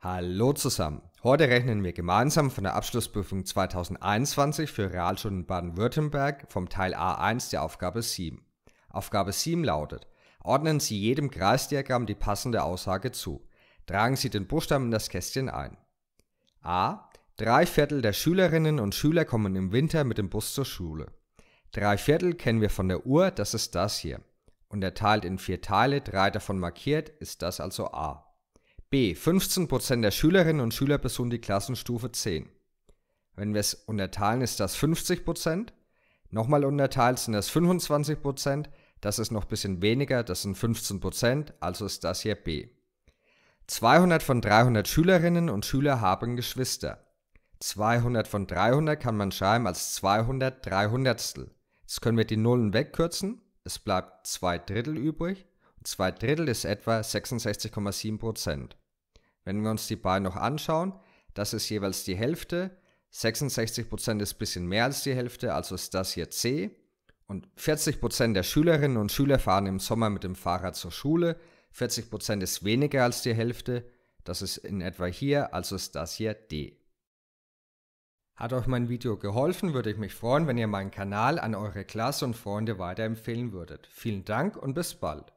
Hallo zusammen. Heute rechnen wir gemeinsam von der Abschlussprüfung 2021 für Realschulen Baden-Württemberg vom Teil A1 der Aufgabe 7. Aufgabe 7 lautet, ordnen Sie jedem Kreisdiagramm die passende Aussage zu. Tragen Sie den Buchstaben in das Kästchen ein. A. Drei Viertel der Schülerinnen und Schüler kommen im Winter mit dem Bus zur Schule. Drei Viertel kennen wir von der Uhr, das ist das hier. Unterteilt in vier Teile, drei davon markiert, ist das also A. B. 15% der Schülerinnen und Schüler besuchen die Klassenstufe 10. Wenn wir es unterteilen, ist das 50%. Nochmal unterteilt sind das 25%. Das ist noch ein bisschen weniger, das sind 15%, also ist das hier B. 200 von 300 Schülerinnen und Schüler haben Geschwister. 200 von 300 kann man schreiben als 200 Dreihundertstel. Jetzt können wir die Nullen wegkürzen, es bleibt 2 Drittel übrig Zwei Drittel ist etwa 66,7 Wenn wir uns die beiden noch anschauen, das ist jeweils die Hälfte. 66 ist ein bisschen mehr als die Hälfte, also ist das hier C. Und 40 der Schülerinnen und Schüler fahren im Sommer mit dem Fahrrad zur Schule. 40 ist weniger als die Hälfte. Das ist in etwa hier, also ist das hier D. Hat euch mein Video geholfen, würde ich mich freuen, wenn ihr meinen Kanal an eure Klasse und Freunde weiterempfehlen würdet. Vielen Dank und bis bald.